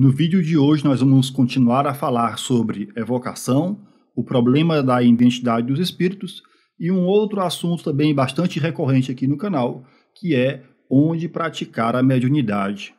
No vídeo de hoje nós vamos continuar a falar sobre evocação, o problema da identidade dos espíritos e um outro assunto também bastante recorrente aqui no canal, que é onde praticar a mediunidade.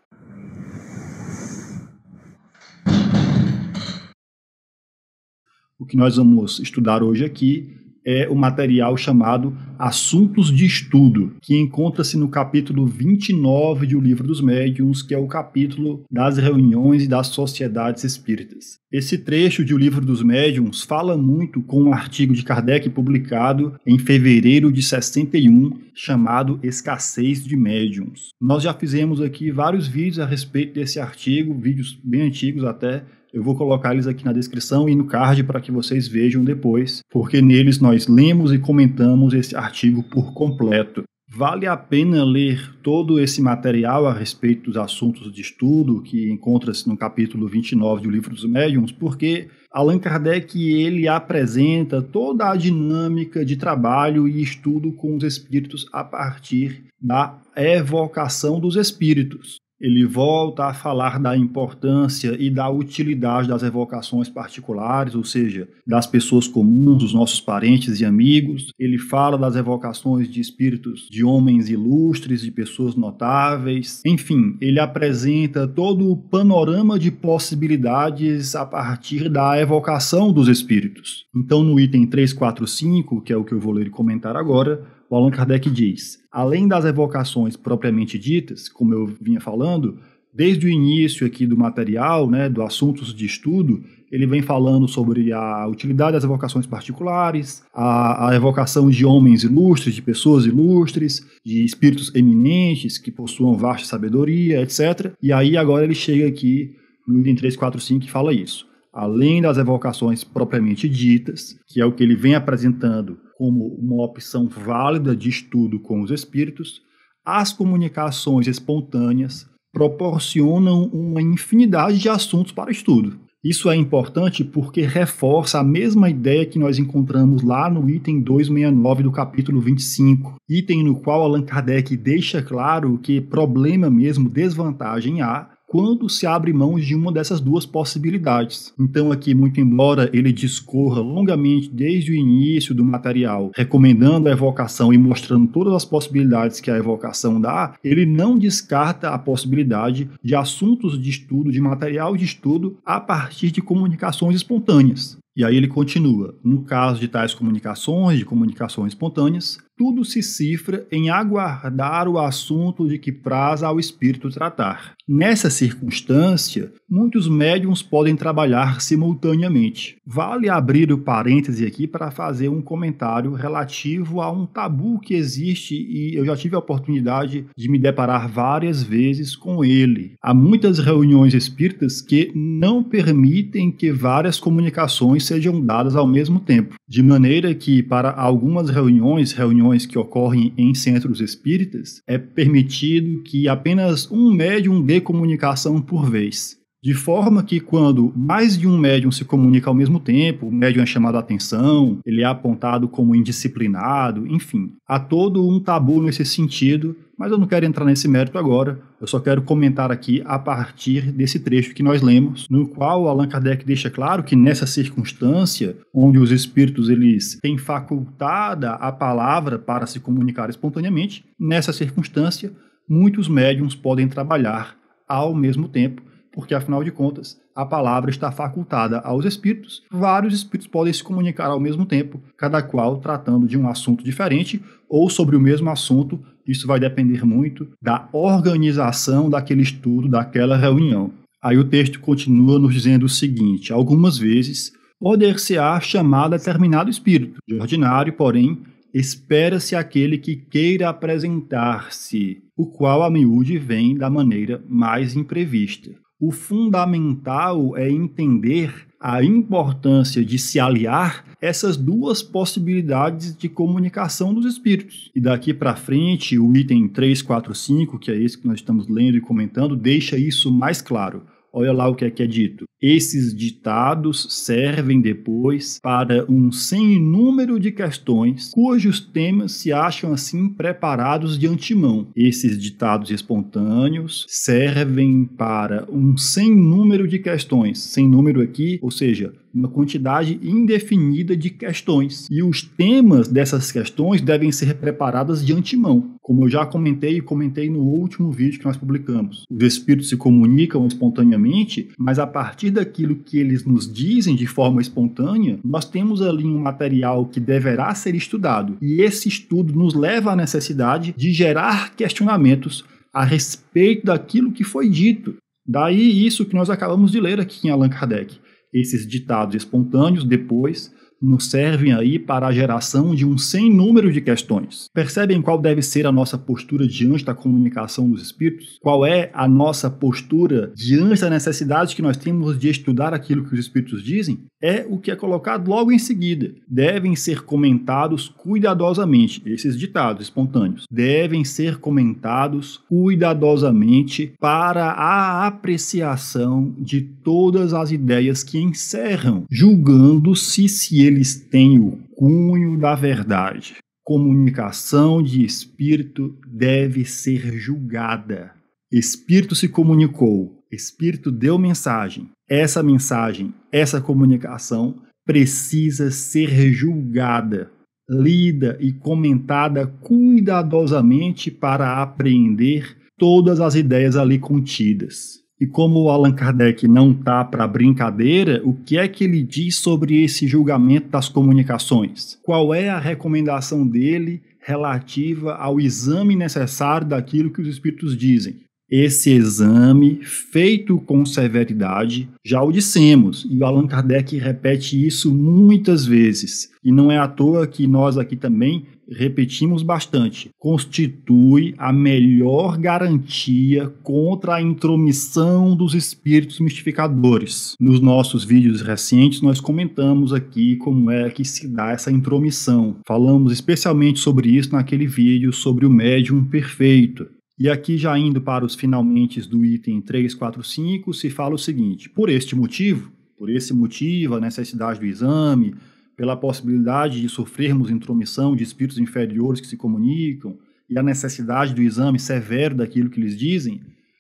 O que nós vamos estudar hoje aqui é o material chamado Assuntos de Estudo, que encontra-se no capítulo 29 do Livro dos Médiuns, que é o capítulo das reuniões e das sociedades espíritas. Esse trecho de O Livro dos Médiuns fala muito com um artigo de Kardec publicado em fevereiro de 61, chamado Escassez de Médiuns. Nós já fizemos aqui vários vídeos a respeito desse artigo, vídeos bem antigos até, eu vou colocar eles aqui na descrição e no card para que vocês vejam depois, porque neles nós lemos e comentamos esse artigo por completo. Vale a pena ler todo esse material a respeito dos assuntos de estudo que encontra-se no capítulo 29 do Livro dos Médiuns, porque Allan Kardec ele apresenta toda a dinâmica de trabalho e estudo com os espíritos a partir da evocação dos espíritos ele volta a falar da importância e da utilidade das evocações particulares, ou seja, das pessoas comuns, dos nossos parentes e amigos. Ele fala das evocações de espíritos de homens ilustres, de pessoas notáveis. Enfim, ele apresenta todo o panorama de possibilidades a partir da evocação dos espíritos. Então, no item 345, que é o que eu vou ler e comentar agora, o Allan Kardec diz: além das evocações propriamente ditas, como eu vinha falando, desde o início aqui do material, né, do assuntos de estudo, ele vem falando sobre a utilidade das evocações particulares, a, a, evocação de homens ilustres, de pessoas ilustres, de espíritos eminentes que possuam vasta sabedoria, etc. E aí agora ele chega aqui no item 345 e fala isso. Além das evocações propriamente ditas, que é o que ele vem apresentando como uma opção válida de estudo com os espíritos, as comunicações espontâneas proporcionam uma infinidade de assuntos para estudo. Isso é importante porque reforça a mesma ideia que nós encontramos lá no item 269 do capítulo 25, item no qual Allan Kardec deixa claro que problema mesmo, desvantagem há quando se abre mão de uma dessas duas possibilidades. Então, aqui, muito embora ele discorra longamente desde o início do material, recomendando a evocação e mostrando todas as possibilidades que a evocação dá, ele não descarta a possibilidade de assuntos de estudo, de material de estudo, a partir de comunicações espontâneas. E aí ele continua: no caso de tais comunicações, de comunicações espontâneas, tudo se cifra em aguardar o assunto de que praza ao espírito tratar. Nessa circunstância, muitos médiums podem trabalhar simultaneamente. Vale abrir o parêntese aqui para fazer um comentário relativo a um tabu que existe e eu já tive a oportunidade de me deparar várias vezes com ele. Há muitas reuniões espíritas que não permitem que várias comunicações sejam dadas ao mesmo tempo, de maneira que para algumas reuniões, reuniões que ocorrem em centros espíritas, é permitido que apenas um médium dê comunicação por vez. De forma que quando mais de um médium se comunica ao mesmo tempo, o médium é chamado a atenção, ele é apontado como indisciplinado, enfim. Há todo um tabu nesse sentido, mas eu não quero entrar nesse mérito agora, eu só quero comentar aqui a partir desse trecho que nós lemos, no qual Allan Kardec deixa claro que nessa circunstância, onde os espíritos eles têm facultada a palavra para se comunicar espontaneamente, nessa circunstância, muitos médiums podem trabalhar ao mesmo tempo, porque afinal de contas, a palavra está facultada aos espíritos. Vários espíritos podem se comunicar ao mesmo tempo, cada qual tratando de um assunto diferente ou sobre o mesmo assunto. Isso vai depender muito da organização daquele estudo, daquela reunião. Aí o texto continua nos dizendo o seguinte: algumas vezes poder-se-á chamar determinado espírito, de ordinário, porém, espera-se aquele que queira apresentar-se, o qual a miúde vem da maneira mais imprevista. O fundamental é entender a importância de se aliar essas duas possibilidades de comunicação dos espíritos. E daqui para frente, o item 345, que é esse que nós estamos lendo e comentando, deixa isso mais claro. Olha lá o que é, que é dito. Esses ditados servem depois para um sem número de questões cujos temas se acham assim preparados de antemão. Esses ditados espontâneos servem para um sem número de questões. Sem número aqui, ou seja, uma quantidade indefinida de questões. E os temas dessas questões devem ser preparadas de antemão. Como eu já comentei e comentei no último vídeo que nós publicamos. Os espíritos se comunicam espontaneamente, mas a partir daquilo que eles nos dizem de forma espontânea, nós temos ali um material que deverá ser estudado. E esse estudo nos leva à necessidade de gerar questionamentos a respeito daquilo que foi dito. Daí isso que nós acabamos de ler aqui em Allan Kardec esses ditados espontâneos depois nos servem aí para a geração de um sem número de questões. Percebem qual deve ser a nossa postura diante da comunicação dos espíritos? Qual é a nossa postura diante da necessidade que nós temos de estudar aquilo que os espíritos dizem? É o que é colocado logo em seguida. Devem ser comentados cuidadosamente esses ditados espontâneos. Devem ser comentados cuidadosamente para a apreciação de todas as ideias que encerram, julgando se se eles têm o cunho da verdade. Comunicação de espírito deve ser julgada. Espírito se comunicou, espírito deu mensagem. Essa mensagem, essa comunicação precisa ser julgada, lida e comentada cuidadosamente para apreender todas as ideias ali contidas. E como o Allan Kardec não tá para brincadeira, o que é que ele diz sobre esse julgamento das comunicações? Qual é a recomendação dele relativa ao exame necessário daquilo que os espíritos dizem? Esse exame, feito com severidade, já o dissemos, e o Allan Kardec repete isso muitas vezes. E não é à toa que nós aqui também repetimos bastante, constitui a melhor garantia contra a intromissão dos espíritos mistificadores. Nos nossos vídeos recentes, nós comentamos aqui como é que se dá essa intromissão. Falamos especialmente sobre isso naquele vídeo sobre o médium perfeito. E aqui, já indo para os finalmente do item 345, se fala o seguinte: por este motivo, por esse motivo, a necessidade do exame, pela possibilidade de sofrermos intromissão de espíritos inferiores que se comunicam e a necessidade do exame severo daquilo que eles dizem,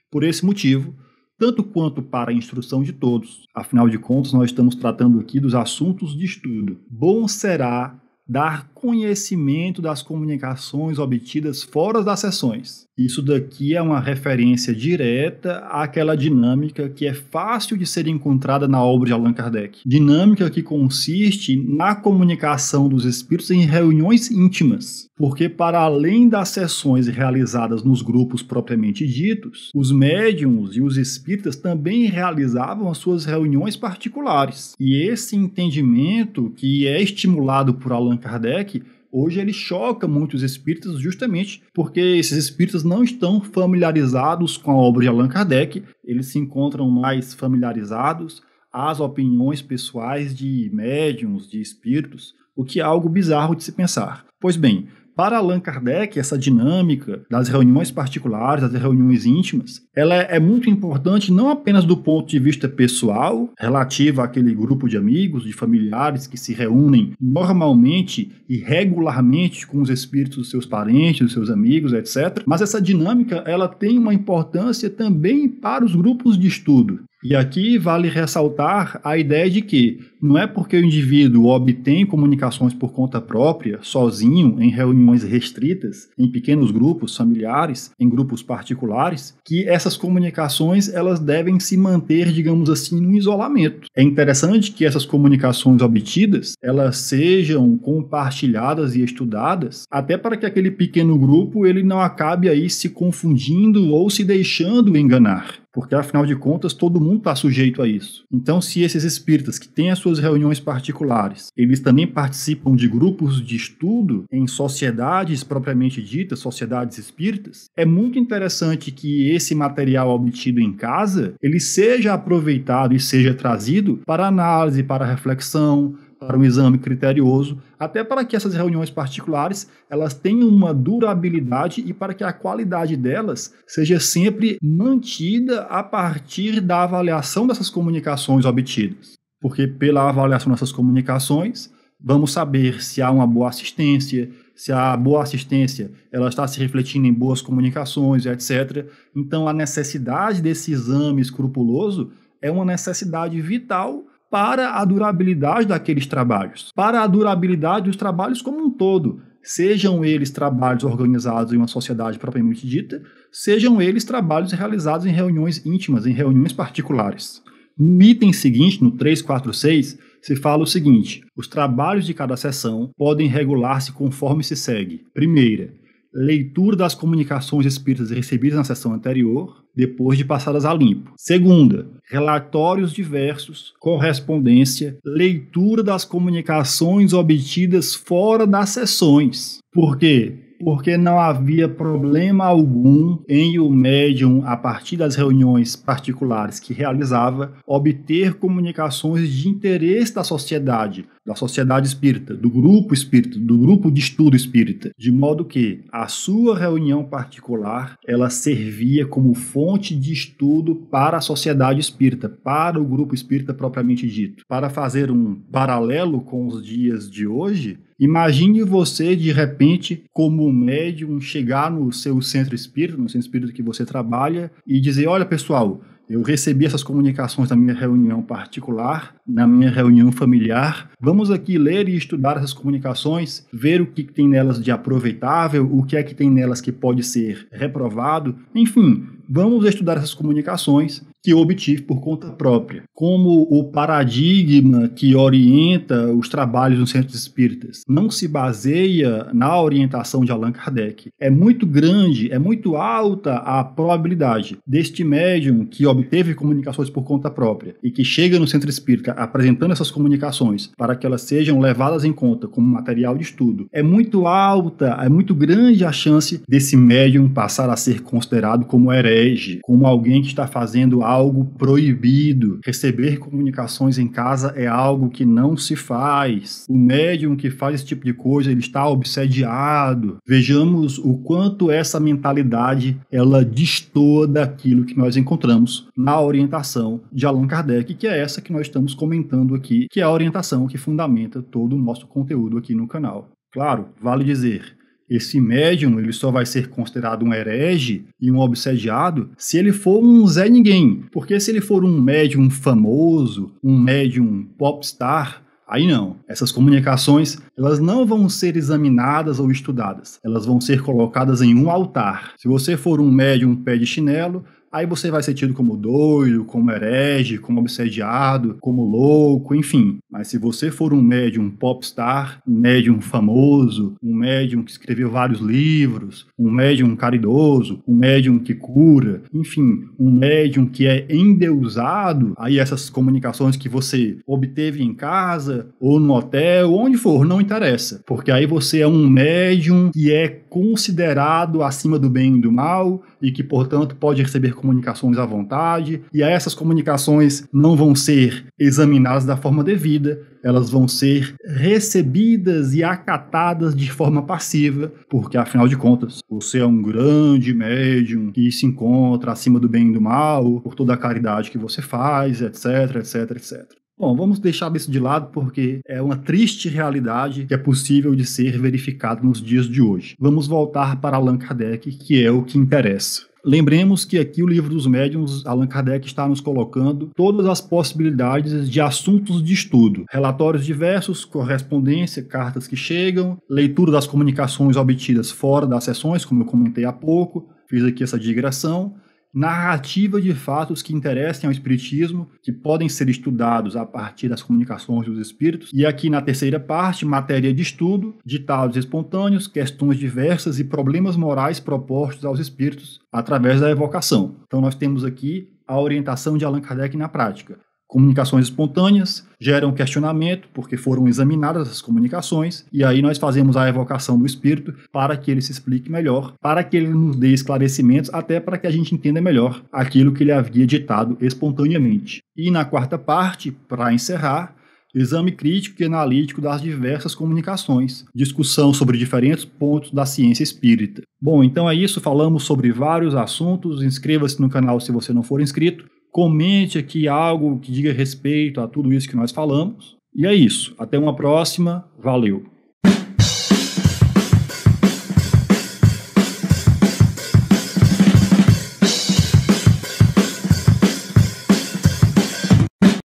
por esse motivo, tanto quanto para a instrução de todos. Afinal de contas, nós estamos tratando aqui dos assuntos de estudo. Bom será dar conhecimento das comunicações obtidas fora das sessões. Isso daqui é uma referência direta àquela dinâmica que é fácil de ser encontrada na obra de Allan Kardec. Dinâmica que consiste na comunicação dos espíritos em reuniões íntimas, porque para além das sessões realizadas nos grupos propriamente ditos, os médiums e os espíritas também realizavam as suas reuniões particulares. E esse entendimento que é estimulado por Allan Kardec hoje ele choca muitos espíritas justamente porque esses espíritas não estão familiarizados com a obra de Allan Kardec, eles se encontram mais familiarizados às opiniões pessoais de médiums, de espíritos, o que é algo bizarro de se pensar. Pois bem, para Allan Kardec, essa dinâmica das reuniões particulares, das reuniões íntimas, ela é, é muito importante não apenas do ponto de vista pessoal, relativo àquele grupo de amigos, de familiares que se reúnem normalmente e regularmente com os espíritos dos seus parentes, dos seus amigos, etc. Mas essa dinâmica, ela tem uma importância também para os grupos de estudo. E aqui vale ressaltar a ideia de que não é porque o indivíduo obtém comunicações por conta própria, sozinho, em reuniões restritas, em pequenos grupos familiares, em grupos particulares, que essas comunicações elas devem se manter, digamos assim, no isolamento. É interessante que essas comunicações obtidas elas sejam compartilhadas e estudadas, até para que aquele pequeno grupo ele não acabe aí se confundindo ou se deixando enganar porque afinal de contas todo mundo está sujeito a isso. Então, se esses espíritas que têm as suas reuniões particulares, eles também participam de grupos de estudo em sociedades propriamente ditas, sociedades espíritas, é muito interessante que esse material obtido em casa ele seja aproveitado e seja trazido para análise, para reflexão, para um exame criterioso, até para que essas reuniões particulares elas tenham uma durabilidade e para que a qualidade delas seja sempre mantida a partir da avaliação dessas comunicações obtidas. Porque pela avaliação dessas comunicações, vamos saber se há uma boa assistência, se a boa assistência ela está se refletindo em boas comunicações, etc. Então, a necessidade desse exame escrupuloso é uma necessidade vital para a durabilidade daqueles trabalhos, para a durabilidade dos trabalhos como um todo, sejam eles trabalhos organizados em uma sociedade propriamente dita, sejam eles trabalhos realizados em reuniões íntimas, em reuniões particulares. No item seguinte, no 346, se fala o seguinte: os trabalhos de cada sessão podem regular-se conforme se segue. Primeira, leitura das comunicações espíritas recebidas na sessão anterior, depois de passadas a limpo. Segunda, relatórios diversos, correspondência, leitura das comunicações obtidas fora das sessões. Por quê? porque não havia problema algum em o médium, a partir das reuniões particulares que realizava, obter comunicações de interesse da sociedade, da sociedade espírita, do grupo espírita, do grupo de estudo espírita, de modo que a sua reunião particular ela servia como fonte de estudo para a sociedade espírita, para o grupo espírita propriamente dito. Para fazer um paralelo com os dias de hoje, Imagine você, de repente, como um médium, chegar no seu centro espírita, no centro espírita que você trabalha, e dizer: Olha, pessoal, eu recebi essas comunicações na minha reunião particular, na minha reunião familiar. Vamos aqui ler e estudar essas comunicações, ver o que tem nelas de aproveitável, o que é que tem nelas que pode ser reprovado. Enfim, vamos estudar essas comunicações que eu obtive por conta própria, como o paradigma que orienta os trabalhos nos centros espíritas não se baseia na orientação de Allan Kardec. É muito grande, é muito alta a probabilidade deste médium que obteve comunicações por conta própria e que chega no centro espírita apresentando essas comunicações para que elas sejam levadas em conta como material de estudo. É muito alta, é muito grande a chance desse médium passar a ser considerado como herege, como alguém que está fazendo algo proibido. Receber comunicações em casa é algo que não se faz. O médium que faz esse tipo de coisa, ele está obsediado. Vejamos o quanto essa mentalidade ela destoa daquilo que nós encontramos na orientação de Allan Kardec, que é essa que nós estamos comentando aqui, que é a orientação que fundamenta todo o nosso conteúdo aqui no canal. Claro, vale dizer, esse médium ele só vai ser considerado um herege e um obsediado se ele for um Zé Ninguém. Porque se ele for um médium famoso, um médium popstar, aí não. Essas comunicações elas não vão ser examinadas ou estudadas. Elas vão ser colocadas em um altar. Se você for um médium pé de chinelo, aí você vai ser tido como doido, como herege, como obsediado, como louco, enfim. Mas se você for um médium popstar, um médium famoso, um médium que escreveu vários livros, um médium caridoso, um médium que cura, enfim, um médium que é endeusado, aí essas comunicações que você obteve em casa ou no hotel, onde for, não interessa, porque aí você é um médium que é considerado acima do bem e do mal e que, portanto, pode receber comunicações à vontade, e aí essas comunicações não vão ser examinadas da forma devida, elas vão ser recebidas e acatadas de forma passiva, porque afinal de contas, você é um grande médium que se encontra acima do bem e do mal, por toda a caridade que você faz, etc, etc, etc. Bom, vamos deixar isso de lado porque é uma triste realidade que é possível de ser verificada nos dias de hoje. Vamos voltar para Allan Kardec, que é o que interessa. Lembremos que aqui o livro dos médiuns, Allan Kardec está nos colocando todas as possibilidades de assuntos de estudo, relatórios diversos, correspondência, cartas que chegam, leitura das comunicações obtidas fora das sessões, como eu comentei há pouco, fiz aqui essa digressão, narrativa de fatos que interessem ao espiritismo, que podem ser estudados a partir das comunicações dos espíritos. E aqui na terceira parte, matéria de estudo, ditados espontâneos, questões diversas e problemas morais propostos aos espíritos através da evocação. Então nós temos aqui a orientação de Allan Kardec na prática. Comunicações espontâneas geram questionamento, porque foram examinadas essas comunicações, e aí nós fazemos a evocação do espírito para que ele se explique melhor, para que ele nos dê esclarecimentos, até para que a gente entenda melhor aquilo que ele havia ditado espontaneamente. E na quarta parte, para encerrar, exame crítico e analítico das diversas comunicações, discussão sobre diferentes pontos da ciência espírita. Bom, então é isso, falamos sobre vários assuntos. Inscreva-se no canal se você não for inscrito comente aqui algo que diga respeito a tudo isso que nós falamos. E é isso. Até uma próxima. Valeu!